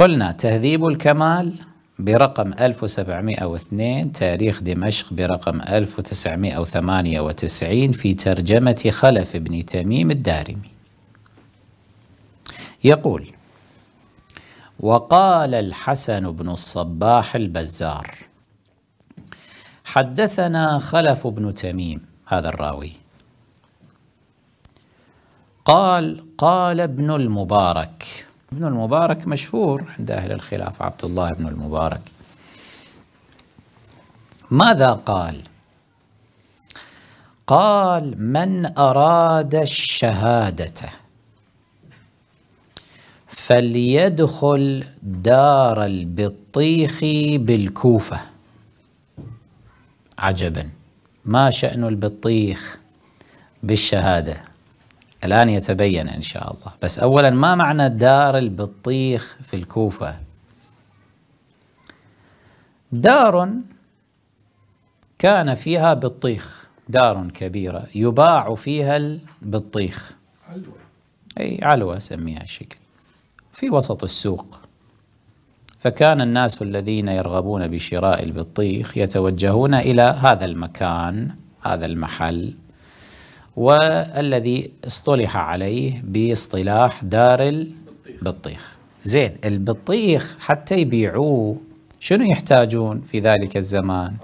قلنا تهذيب الكمال برقم 1702 تاريخ دمشق برقم 1998 في ترجمة خلف بن تميم الدارمي يقول وقال الحسن بن الصباح البزار حدثنا خلف بن تميم هذا الراوي قال قال ابن المبارك ابن المبارك مشهور عند أهل الخلافة عبد الله بن المبارك ماذا قال؟ قال من أراد الشهادة فليدخل دار البطيخ بالكوفة عجبا ما شأن البطيخ بالشهاده الآن يتبين إن شاء الله بس أولا ما معنى دار البطيخ في الكوفة دار كان فيها بطيخ دار كبيرة يباع فيها البطيخ علوة أي علوة سميها الشكل في وسط السوق فكان الناس الذين يرغبون بشراء البطيخ يتوجهون إلى هذا المكان هذا المحل والذي اصطلح عليه باصطلاح دار البطيخ زين البطيخ حتى يبيعوه شنو يحتاجون في ذلك الزمان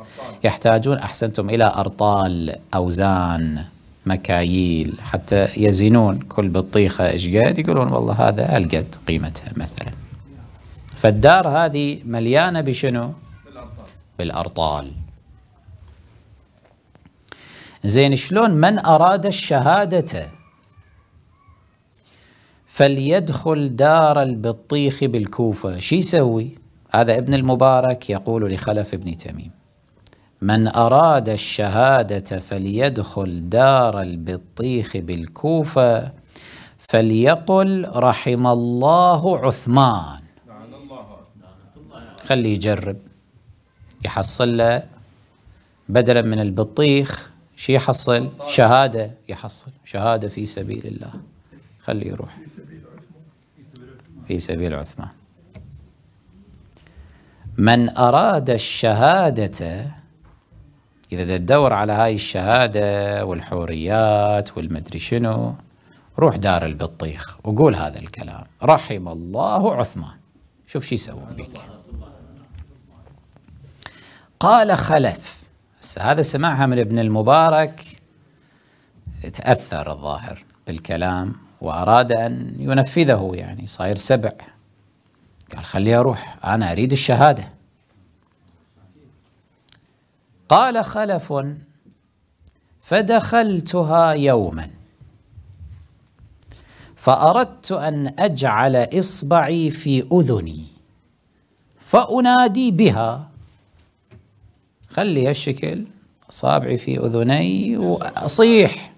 يحتاجون أحسنتم إلى أرطال أوزان مكاييل حتى يزنون كل بطيخة إيش قد يقولون والله هذا ألقد قيمتها مثلا فالدار هذه مليانة بشنو بالأرطال زين شلون من أراد الشهادة فليدخل دار البطيخ بالكوفة شو يسوي هذا ابن المبارك يقول لخلف بن تميم من أراد الشهادة فليدخل دار البطيخ بالكوفة فليقل رحم الله عثمان خليه يجرب يحصل له بدلا من البطيخ شي يحصل شهادة يحصل شهادة في سبيل الله خليه يروح في سبيل عثمان من أراد الشهادة إذا تدور على هاي الشهادة والحوريات والمدري شنو روح دار البطيخ وقول هذا الكلام رحم الله عثمان شوف شو يسوون بك قال خلف بس هذا سمعها من ابن المبارك تأثر الظاهر بالكلام وأراد أن ينفذه يعني صاير سبع قال خليه أروح أنا أريد الشهادة قال خلف فدخلتها يوما فأردت أن أجعل إصبعي في أذني فأنادي بها خلي هالشكل أصابعي في أذني وأصيح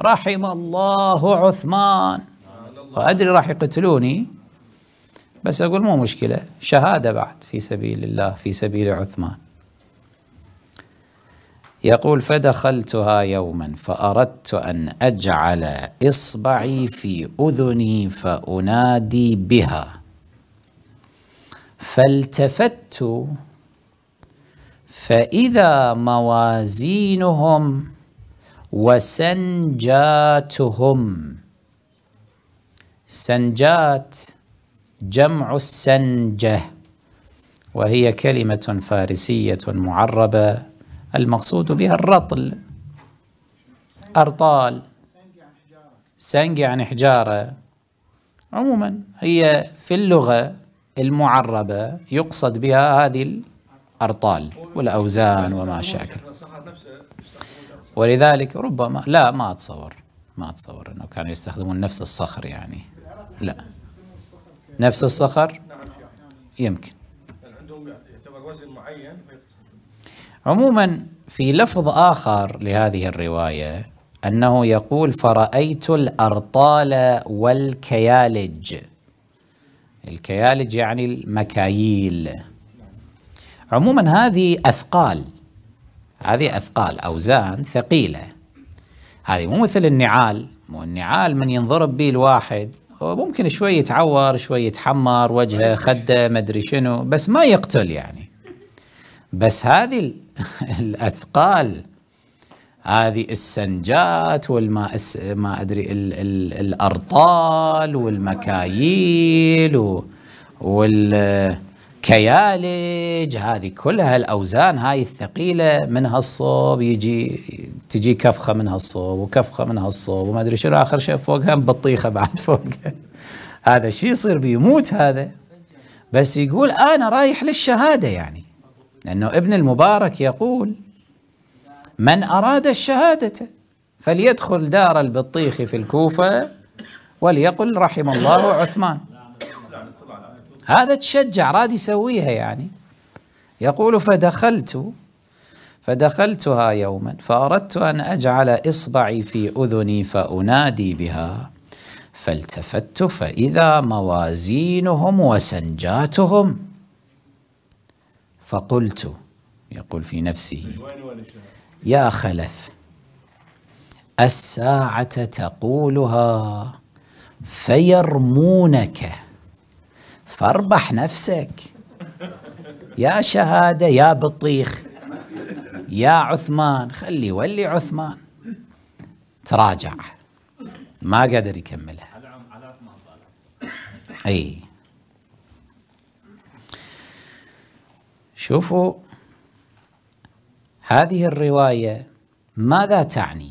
رحم الله عثمان وأدري راح يقتلوني بس أقول مو مشكلة شهادة بعد في سبيل الله في سبيل عثمان يقول فدخلتها يوما فأردت أن أجعل إصبعي في أذني فأنادي بها فالتفت فإذا موازينهم وسنجاتهم سنجات جمع السنجة وهي كلمة فارسية معربة المقصود بها الرطل أرطال سنج عن حجارة عموما هي في اللغة المعربة يقصد بها هذه أرطال والأوزان وما شابه ولذلك ربما لا ما أتصور ما أتصور أنه كانوا يستخدمون نفس الصخر يعني لا نفس الصخر يمكن عموما في لفظ آخر لهذه الرواية أنه يقول فرأيت الأرطال والكيالج الكيالج يعني المكاييل عموما هذه أثقال هذه أثقال أوزان ثقيلة هذه مو مثل النعال مو النعال من ينضرب به الواحد ممكن شوي يتعور شوي يتحمر وجهه خده مدري شنو بس ما يقتل يعني بس هذه الأثقال هذه السنجات والما ما أدري الـ الـ الأرطال والمكاييل وال كيالج هذه كلها الاوزان هاي الثقيله من هالصوب يجي تجي كفخه من هالصوب وكفخه من هالصوب وما ادري شنو اخر شيء فوقها بطيخه بعد فوقها هذا شيء يصير بيموت هذا بس يقول انا رايح للشهاده يعني لانه ابن المبارك يقول من اراد الشهاده فليدخل دار البطيخ في الكوفه وليقل رحم الله عثمان هذا تشجع راد يسويها يعني يقول فدخلت فدخلتها يوما فأردت أن أجعل إصبعي في أذني فأنادي بها فالتفت فإذا موازينهم وسنجاتهم فقلت يقول في نفسه يا خلف الساعة تقولها فيرمونك فاربح نفسك يا شهادة يا بطيخ يا عثمان خلي ولي عثمان تراجع ما قادر يكملها اي شوفوا هذه الرواية ماذا تعني؟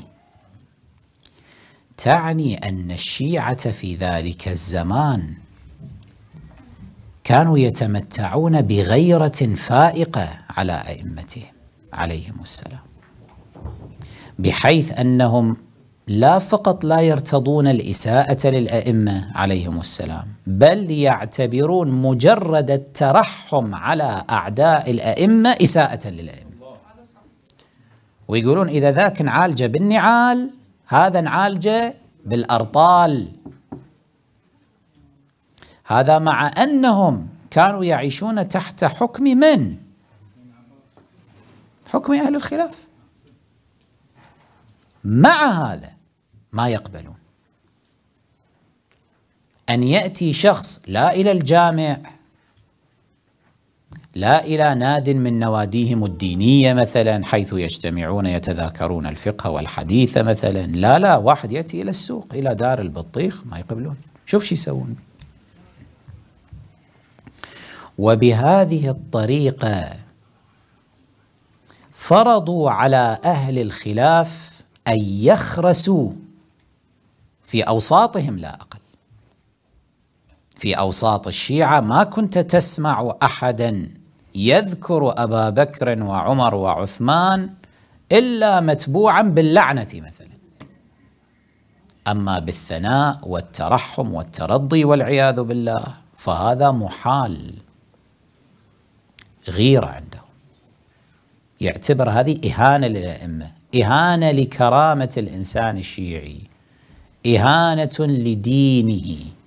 تعني أن الشيعة في ذلك الزمان كانوا يتمتعون بغيرة فائقة على أئمتهم عليهم السلام بحيث أنهم لا فقط لا يرتضون الإساءة للأئمة عليهم السلام بل يعتبرون مجرد الترحم على أعداء الأئمة إساءة للأئمة ويقولون إذا ذاك نعالجه بالنعال هذا نعالجه بالأرطال هذا مع أنهم كانوا يعيشون تحت حكم من؟ حكم أهل الخلاف مع هذا ما يقبلون أن يأتي شخص لا إلى الجامع لا إلى ناد من نواديهم الدينية مثلا حيث يجتمعون يتذاكرون الفقه والحديث مثلا لا لا واحد يأتي إلى السوق إلى دار البطيخ ما يقبلون شوف شو يسوون وبهذه الطريقه فرضوا على اهل الخلاف ان يخرسوا في اوساطهم لا اقل في اوساط الشيعه ما كنت تسمع احدا يذكر ابا بكر وعمر وعثمان الا متبوعا باللعنه مثلا اما بالثناء والترحم والترضي والعياذ بالله فهذا محال غيرة عندهم يعتبر هذه إهانة للأئمة إهانة لكرامة الإنسان الشيعي إهانة لدينه